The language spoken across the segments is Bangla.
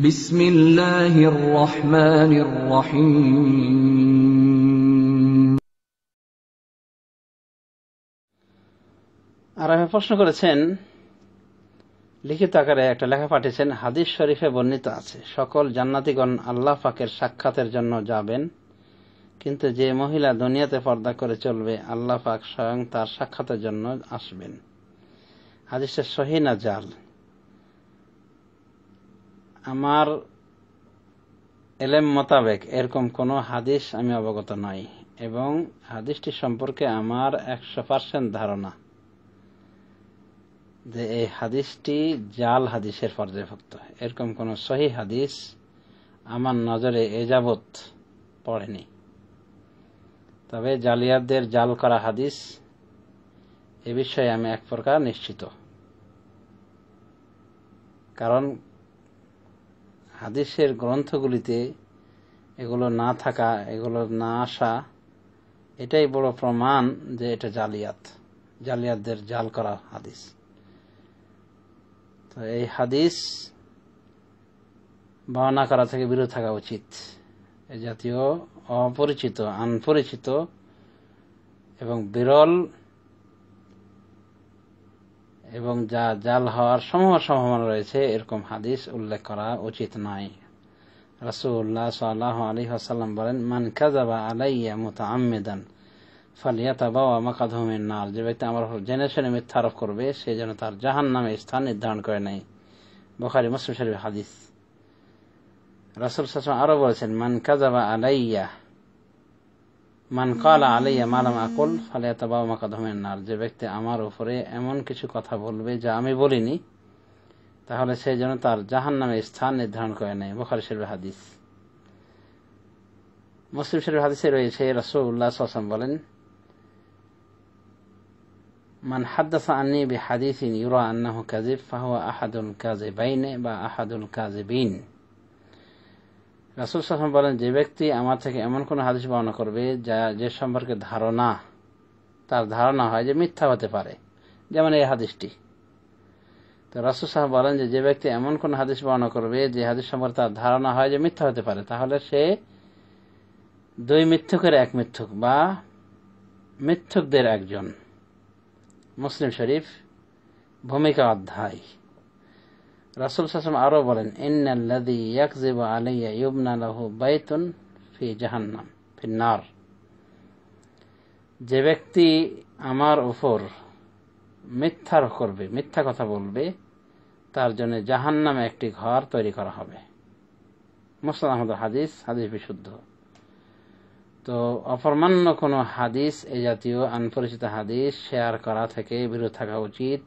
আর আমি প্রশ্ন করেছেন লিখিত আকারে একটা লেখা পাঠিয়েছেন হাদিস শরীফে বর্ণিত আছে সকল জান্নাতিগণ আল্লাহ পাকের সাক্ষাতের জন্য যাবেন কিন্তু যে মহিলা দুনিয়াতে পর্দা করে চলবে আল্লাহ পাক স্বয়ং তার সাক্ষাতের জন্য আসবেন হাদিসের সহি না জাল আমার এলেম মোতাবেক এরকম কোনো হাদিস আমি অবগত নই এবং হাদিসটি সম্পর্কে আমার একশো পার্সেন্ট ধারণা যে এই হাদিসটি জাল হাদিসের পর্যায়ভুক্ত এরকম কোনো সহি হাদিস আমার নজরে যাবৎ পড়েনি তবে জালিয়াতদের জাল করা হাদিস এ বিষয়ে আমি এক প্রকার নিশ্চিত কারণ হাদিসের গ্রন্থগুলিতে এগুলো না থাকা এগুলো না আসা এটাই বড় প্রমাণ যে এটা জালিয়াত জালিয়াতদের জাল করা হাদিস তো এই হাদিস বর্ণনা করা থেকে বিরত থাকা উচিত এ জাতীয় অপরিচিত আনপরিচিত এবং বিরল এবং যা জাল হওয়ার সমূহ সম্ভাবনা রয়েছে এরকম হাদিস উল্লেখ করা উচিত নয় রাসুল্লাহ সাল্লাহ আলী আসাল্লাম বলেন মান কাজাবা আলাইয়া মোতা আমেদান ফালিয়াতা বাবা মাকাধমের নার যে ব্যক্তি আমার জেনে শুনে মিথ্যা আরোপ করবে সে যেন তার জাহান নামে স্থান নির্ধারণ করে নাই বখারি মুসলিম শরীফ হাদিস রাসুল সাসম আরও বলেছেন মান কাজাবা আলাইয়া মান কালা আলাইয়া মালাম আকল ফালে তাবা মাকাদমের নার যে ব্যক্তি আমার উপরে এমন কিছু কথা বলবে যা আমি বলিনি তাহলে সেই জন্য তার জাহান নামে স্থান নির্ধারণ করে নেয় বুখারি শরীফ হাদিস মুসলিম শরীফ হাদিসে রয়েছে রসুল্লাহ সাম বলেন মান হাদ্দাসা আন্নি বি হাদিস ইন ইউরা আন্না হু কাজিব ফাহুয়া আহাদুল কাজে বাইনে বা আহাদুল কাজে বিন রাসুল সাল্লাম বলেন যে ব্যক্তি আমার থেকে এমন কোনো হাদিস বর্ণনা করবে যা যে সম্পর্কে ধারণা তার ধারণা হয় যে মিথ্যা হতে পারে যেমন এই হাদিসটি তো রাসুল সাহেব বলেন যে যে ব্যক্তি এমন কোন হাদিস বর্ণনা করবে যে হাদিস সম্পর্কে তার ধারণা হয় যে মিথ্যা হতে পারে তাহলে সে দুই মিথ্যুকের এক মিথ্যুক বা মিথ্যুকদের একজন মুসলিম শরীফ ভূমিকা অধ্যায় রাসুল সাসম আরও বলেন ইন্নাল্লাদি ইয়াকজিবা আলাইয়া ইবনা লাহু বাইতুন ফি জাহান্নাম ফি যে ব্যক্তি আমার উপর মিথ্যার করবে মিথ্যা কথা বলবে তার জন্য জাহান নামে একটি ঘর তৈরি করা হবে মুসলাম আহমদ হাদিস হাদিস বিশুদ্ধ তো অপরমান্য কোনো হাদিস এ জাতীয় আনপরিচিত হাদিস শেয়ার করা থেকে বিরত থাকা উচিত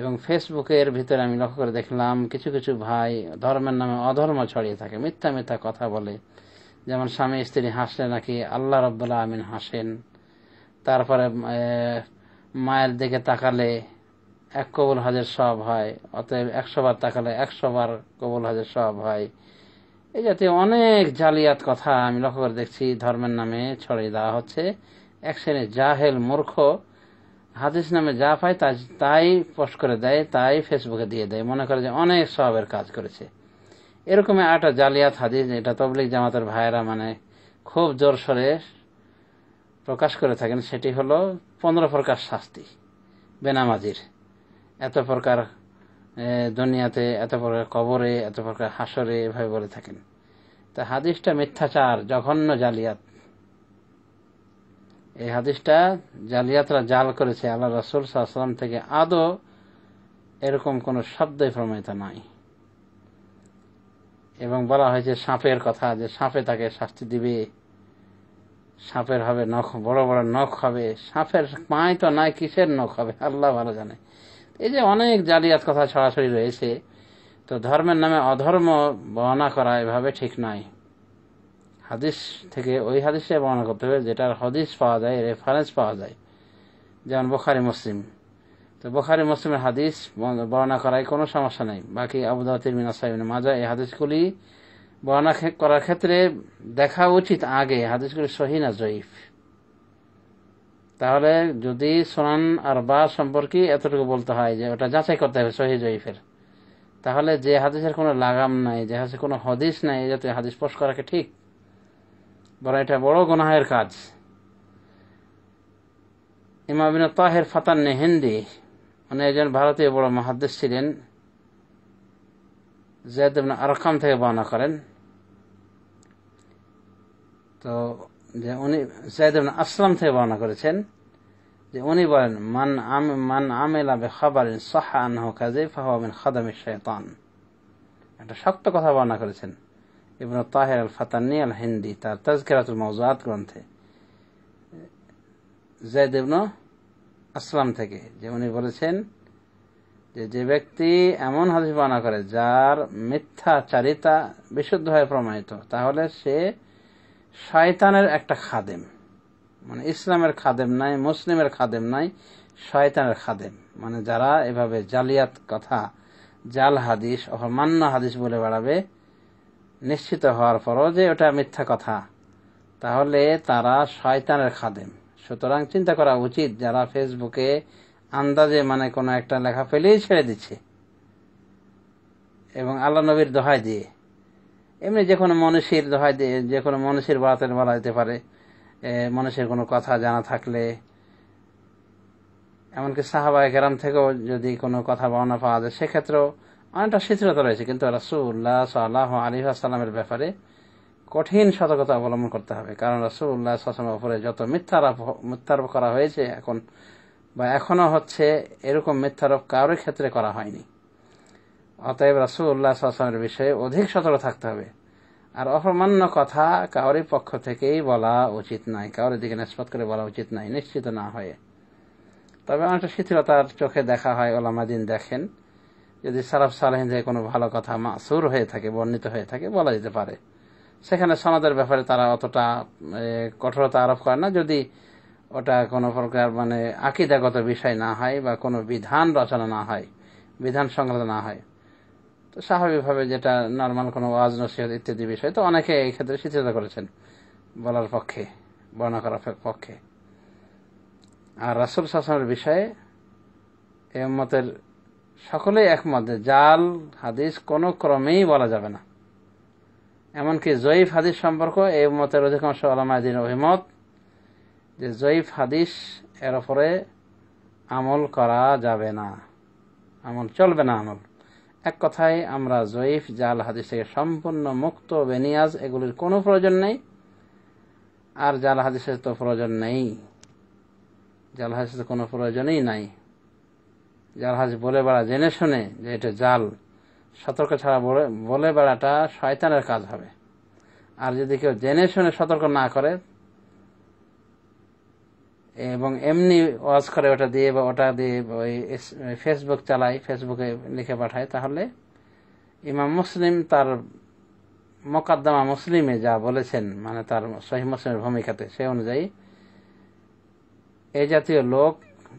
এবং ফেসবুকের ভিতরে আমি লক্ষ্য করে দেখলাম কিছু কিছু ভাই ধর্মের নামে অধর্ম ছড়িয়ে থাকে মিথ্যা মিথ্যা কথা বলে যেমন স্বামী স্ত্রী হাসলে নাকি আল্লাহ রব্বুল্লা আমিন হাসেন তারপরে মায়ের দিকে তাকালে এক কবুল হাজের সব হয় অতএব একশো বার তাকালে একশো বার কবুল হাজের সব হয় এই জাতীয় অনেক জালিয়াত কথা আমি লক্ষ্য করে দেখছি ধর্মের নামে ছড়িয়ে দেওয়া হচ্ছে এক শ্রেণীর জাহেল মূর্খ হাদিস নামে যা পায় তাই তাই পোস্ট করে দেয় তাই ফেসবুকে দিয়ে দেয় মনে করে যে অনেক সবের কাজ করেছে এরকম একটা জালিয়াত হাদিস এটা তবলিক জামাতের ভাইয়েরা মানে খুব জোর সরে প্রকাশ করে থাকেন সেটি হলো পনেরো প্রকার শাস্তি বেনামাজির এত প্রকার দুনিয়াতে এত প্রকার কবরে এত প্রকার হাসরে এভাবে বলে থাকেন তা হাদিসটা মিথ্যাচার জঘন্য জালিয়াত এই হাদিসটা জালিয়াতরা জাল করেছে আল্লাহ রসুল সাহসালাম থেকে আদৌ এরকম কোনো শব্দই প্রমাণিত নাই এবং বলা হয়েছে সাপের কথা যে সাপে তাকে শাস্তি দিবে সাপের হবে নখ বড় বড় নখ হবে সাপের পায় তো নাই কিসের নখ হবে আল্লাহ ভালো জানে এই যে অনেক জালিয়াত কথা ছড়াছড়ি রয়েছে তো ধর্মের নামে অধর্ম বহনা করা এভাবে ঠিক নয় হাদিস থেকে ওই হাদিসটাই বর্ণনা করতে হবে যেটার হদিস পাওয়া যায় রেফারেন্স পাওয়া যায় যেমন বোখারি মুসলিম তো বোখারি মুসলিমের হাদিস বর্ণনা করায় কোনো সমস্যা নেই বাকি আবুদাউদ্দিন সাহেব মাজা এই হাদিসগুলি বর্ণনা করার ক্ষেত্রে দেখা উচিত আগে হাদিসগুলি সহি না জয়ীফ তাহলে যদি সোনান আর বা সম্পর্কে এতটুকু বলতে হয় যে ওটা যাচাই করতে হবে সহি জয়ীফের তাহলে যে হাদিসের কোনো লাগাম নাই যে হাদিসের কোনো হদিস নাই এই জাতীয় হাদিস পোস্ট করাকে ঠিক বরং এটা বড় গনাহের কাজ ইমাবিন তাহের ফাতান নেহেন্দি মানে একজন ভারতীয় বড় মহাদেশ ছিলেন জেদ আরকাম থেকে বর্ণনা করেন তো যে উনি জেদ আসলাম থেকে বর্ণনা করেছেন যে উনি বলেন মান আম মান আমেলা বে খাবারিন সাহা আনহ কাজে ফাহমিন খাদামি শেতান একটা শক্ত কথা বর্ণনা করেছেন ইবনু তাহের আল ফাতানি আল হিন্দি তার তাজকিরাতুল মৌজাত গ্রন্থে জয়দ ইবনু আসলাম থেকে যে উনি বলেছেন যে যে ব্যক্তি এমন হাদিস বর্ণনা করে যার মিথ্যা চারিতা বিশুদ্ধভাবে প্রমাণিত তাহলে সে শয়তানের একটা খাদেম মানে ইসলামের খাদেম নাই মুসলিমের খাদেম নাই শয়তানের খাদেম মানে যারা এভাবে জালিয়াত কথা জাল হাদিস অমান্য হাদিস বলে বেড়াবে নিশ্চিত হওয়ার পরও যে ওটা মিথ্যা কথা তাহলে তারা শয়তানের খাদেম সুতরাং চিন্তা করা উচিত যারা ফেসবুকে আন্দাজে মানে কোনো একটা লেখা ফেলেই ছেড়ে দিচ্ছে এবং আল্লাহ নবীর দোহাই দিয়ে এমনি যে কোনো মনীষীর দোহাই দিয়ে যে কোনো মনীষীর বাতের বলা যেতে পারে মানুষের কোনো কথা জানা থাকলে এমনকি সাহাবায় কেরাম থেকেও যদি কোনো কথা বর্ণনা পাওয়া যায় সেক্ষেত্রেও অনেকটা শিথিলতা রয়েছে কিন্তু রাসুল্লাহ সাল্লাহ আলী আসসালামের ব্যাপারে কঠিন সতর্কতা অবলম্বন করতে হবে কারণ রাসুল্লাহ আসলামের উপরে যত মিথ্যারোপ মিথ্যারোপ করা হয়েছে এখন বা এখনও হচ্ছে এরকম মিথ্যারোপ কারোর ক্ষেত্রে করা হয়নি অতএব রাসুল্লাহ আসলামের বিষয়ে অধিক সতর্ক থাকতে হবে আর অপমান্য কথা কাউরি পক্ষ থেকেই বলা উচিত নয় কারোর দিকে নিষ্পত করে বলা উচিত নয় নিশ্চিত না হয়ে তবে অনেকটা শিথিলতার চোখে দেখা হয় ওলামাদিন দেখেন যদি সারাফ সালাহিন থেকে কোনো ভালো কথা মাসুর হয়ে থাকে বর্ণিত হয়ে থাকে বলা যেতে পারে সেখানে সনাদের ব্যাপারে তারা অতটা কঠোরতা আরোপ করে না যদি ওটা কোনো প্রকার মানে আকিদাগত বিষয় না হয় বা কোনো বিধান রচনা না হয় বিধান সংক্রান্ত না হয় তো স্বাভাবিকভাবে যেটা নর্মাল কোনো ওয়াজ নসিহত ইত্যাদি বিষয় তো অনেকে এই ক্ষেত্রে শিথিলতা করেছেন বলার পক্ষে বর্ণনা করার পক্ষে আর রাসুল শাসনের বিষয়ে এ মতের সকলে একমত জাল হাদিস কোনো ক্রমেই বলা যাবে না এমনকি জয়ীফ হাদিস সম্পর্ক এই মতের অধিকাংশ আলামায়দিন অভিমত যে জয়ীফ হাদিস এর ওপরে আমল করা যাবে না আমল চলবে না আমল এক কথায় আমরা জয়ীফ জাল হাদিস থেকে সম্পূর্ণ মুক্ত বেনিয়াজ এগুলির কোনো প্রয়োজন নেই আর জাল হাদিসের তো প্রয়োজন নেই জাল হাদিসের কোনো প্রয়োজনই নাই জালহাজ বলে বেড়া জেনে শুনে যে এটা জাল সতর্ক ছাড়া বলে বেড়াটা শয়তানের কাজ হবে আর যদি কেউ জেনে শুনে সতর্ক না করে এবং এমনি ওয়াজ করে ওটা দিয়ে বা ওটা দিয়ে ওই ফেসবুক চালায় ফেসবুকে লিখে পাঠায় তাহলে ইমাম মুসলিম তার মোকাদ্দমা মুসলিমে যা বলেছেন মানে তার সহি মুসলিমের ভূমিকাতে সে অনুযায়ী এ জাতীয় লোক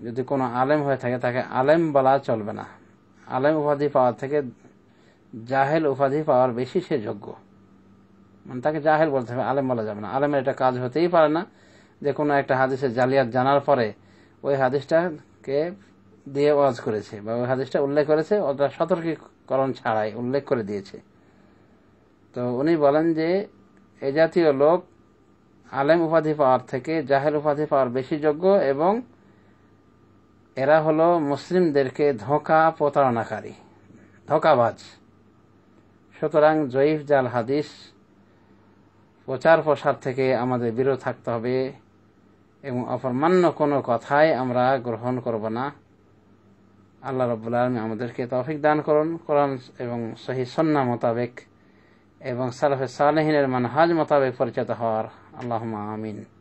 যদি কোনো আলেম হয়ে থাকে তাকে আলেম বলা চলবে না আলেম উপাধি পাওয়ার থেকে জাহেল উপাধি পাওয়ার বেশি সে যোগ্য মানে তাকে জাহেল বলতে হবে আলেম বলা যাবে না আলেমের এটা কাজ হতেই পারে না যে কোনো একটা হাদিসের জালিয়াত জানার পরে ওই হাদিসটাকে দিয়ে ওয়াজ করেছে বা ওই হাদিসটা উল্লেখ করেছে ওটা সতর্কীকরণ ছাড়াই উল্লেখ করে দিয়েছে তো উনি বলেন যে এ জাতীয় লোক আলেম উপাধি পাওয়ার থেকে জাহেল উপাধি পাওয়ার বেশি যোগ্য এবং এরা হলো মুসলিমদেরকে ধোঁকা প্রতারণাকারী ধোঁকাবাজ সুতরাং জয়ীফ জাল হাদিস প্রচার প্রসার থেকে আমাদের বিরত থাকতে হবে এবং অপরমান্য কোনো কথাই আমরা গ্রহণ করব না আল্লাহ রবুল্লা আলমী আমাদেরকে তফিক দান করুন কোরআন এবং সহি সন্না মোতাবেক এবং সালফে সালেহিনের মানহাজ মোতাবেক পরিচিত হওয়ার আল্লাহ আমিন